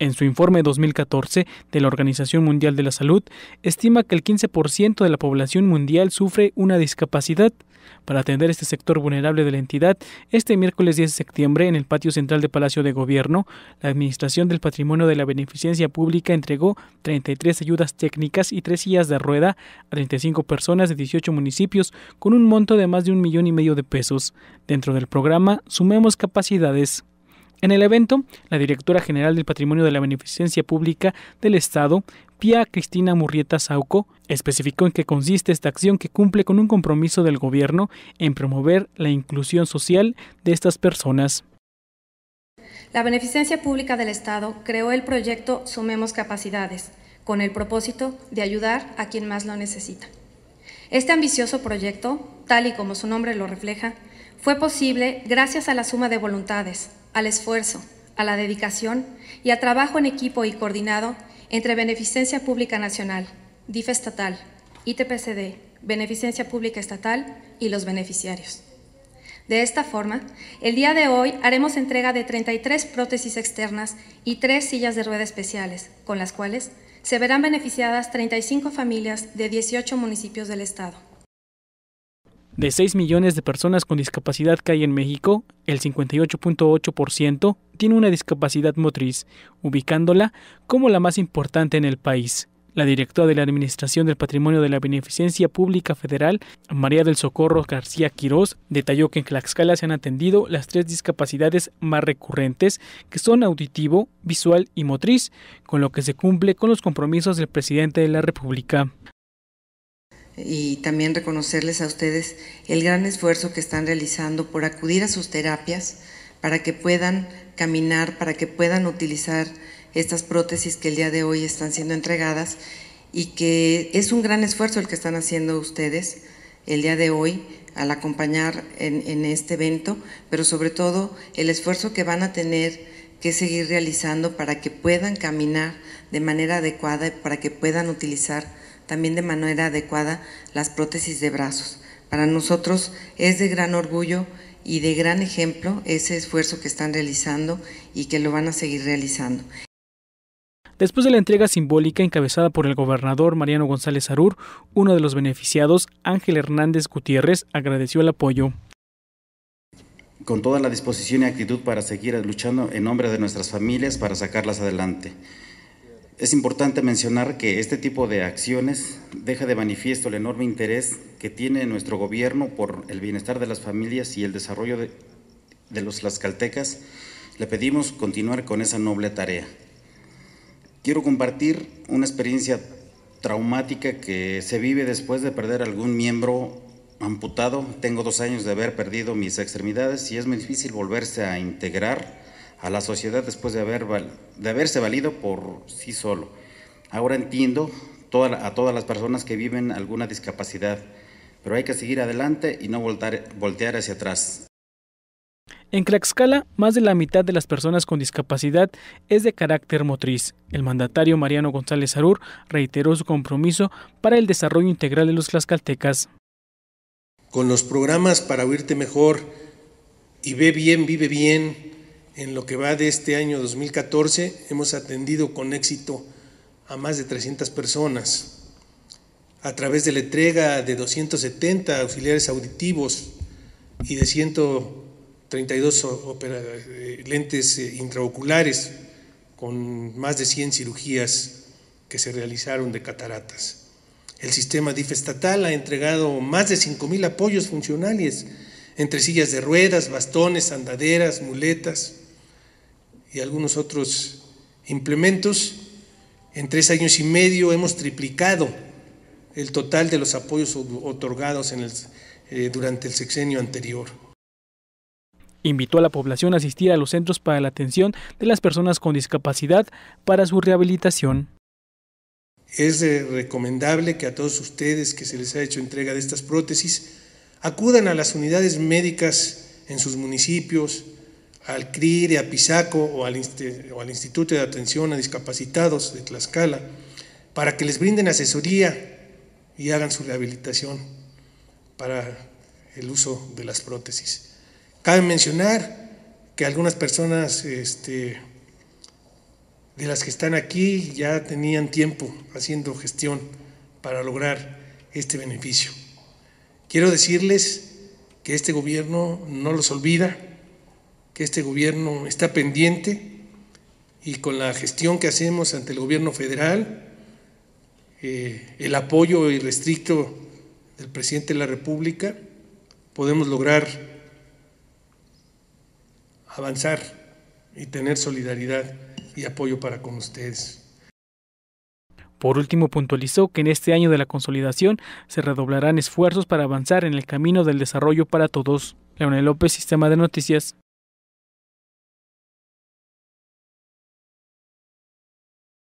En su informe 2014 de la Organización Mundial de la Salud, estima que el 15% de la población mundial sufre una discapacidad. Para atender este sector vulnerable de la entidad, este miércoles 10 de septiembre, en el patio central del Palacio de Gobierno, la Administración del Patrimonio de la Beneficencia Pública entregó 33 ayudas técnicas y tres sillas de rueda a 35 personas de 18 municipios con un monto de más de un millón y medio de pesos. Dentro del programa, sumemos capacidades. En el evento, la directora general del Patrimonio de la Beneficencia Pública del Estado, Pia Cristina Murrieta Sauco, especificó en qué consiste esta acción que cumple con un compromiso del gobierno en promover la inclusión social de estas personas. La Beneficencia Pública del Estado creó el proyecto Sumemos Capacidades, con el propósito de ayudar a quien más lo necesita. Este ambicioso proyecto, tal y como su nombre lo refleja, fue posible gracias a la suma de voluntades, al esfuerzo, a la dedicación y al trabajo en equipo y coordinado entre Beneficencia Pública Nacional, DIF Estatal, ITPCD, Beneficencia Pública Estatal y los beneficiarios. De esta forma, el día de hoy haremos entrega de 33 prótesis externas y 3 sillas de rueda especiales, con las cuales se verán beneficiadas 35 familias de 18 municipios del Estado. De 6 millones de personas con discapacidad que hay en México, el 58.8% tiene una discapacidad motriz, ubicándola como la más importante en el país. La directora de la Administración del Patrimonio de la Beneficencia Pública Federal, María del Socorro García Quirós, detalló que en Tlaxcala se han atendido las tres discapacidades más recurrentes, que son auditivo, visual y motriz, con lo que se cumple con los compromisos del presidente de la República y también reconocerles a ustedes el gran esfuerzo que están realizando por acudir a sus terapias para que puedan caminar, para que puedan utilizar estas prótesis que el día de hoy están siendo entregadas y que es un gran esfuerzo el que están haciendo ustedes el día de hoy al acompañar en, este evento, pero sobre todo el esfuerzo que van a tener que seguir realizando para que puedan caminar de manera adecuada y para que puedan utilizar también de manera adecuada las prótesis de brazos. Para nosotros es de gran orgullo y de gran ejemplo ese esfuerzo que están realizando y que lo van a seguir realizando. Después de la entrega simbólica encabezada por el gobernador Mariano González Arur, uno de los beneficiados, Ángel Hernández Gutiérrez, agradeció el apoyo. Con toda la disposición y actitud para seguir luchando en nombre de nuestras familias para sacarlas adelante. Es importante mencionar que este tipo de acciones deja de manifiesto el enorme interés que tiene nuestro gobierno por el bienestar de las familias y el desarrollo de, de los tlaxcaltecas. Le pedimos continuar con esa noble tarea. Quiero compartir una experiencia traumática que se vive después de perder algún miembro amputado. Tengo dos años de haber perdido mis extremidades y es muy difícil volverse a integrar a la sociedad después de, haber, de haberse valido por sí solo. Ahora entiendo a todas las personas que viven alguna discapacidad, pero hay que seguir adelante y no voltar, voltear hacia atrás. En Tlaxcala, más de la mitad de las personas con discapacidad es de carácter motriz. El mandatario Mariano González Arur reiteró su compromiso para el desarrollo integral de los tlaxcaltecas. Con los programas para oírte mejor y ve bien, vive bien, en lo que va de este año 2014, hemos atendido con éxito a más de 300 personas a través de la entrega de 270 auxiliares auditivos y de 132 eh, lentes eh, intraoculares, con más de 100 cirugías que se realizaron de cataratas. El sistema DIF estatal ha entregado más de 5.000 apoyos funcionales entre sillas de ruedas, bastones, andaderas, muletas y algunos otros implementos. En tres años y medio hemos triplicado el total de los apoyos otorgados eh, durante el sexenio anterior. Invitó a la población a asistir a los centros para la atención de las personas con discapacidad para su rehabilitación. Es eh, recomendable que a todos ustedes que se les ha hecho entrega de estas prótesis Acudan a las unidades médicas en sus municipios, al CRIR, a Pisaco o al, Instituto de Atención a Discapacitados de Tlaxcala, para que les brinden asesoría y hagan su rehabilitación para el uso de las prótesis. Cabe mencionar que algunas personas este, de las que están aquí ya tenían tiempo haciendo gestión para lograr este beneficio. Quiero decirles que este gobierno no los olvida, que este gobierno está pendiente y con la gestión que hacemos ante el gobierno federal, eh, el apoyo irrestricto del presidente de la República, podemos lograr avanzar y tener solidaridad y apoyo para con ustedes. Por último, puntualizó que en este año de la consolidación se redoblarán esfuerzos para avanzar en el camino del desarrollo para todos. Leonel López, Sistema de Noticias.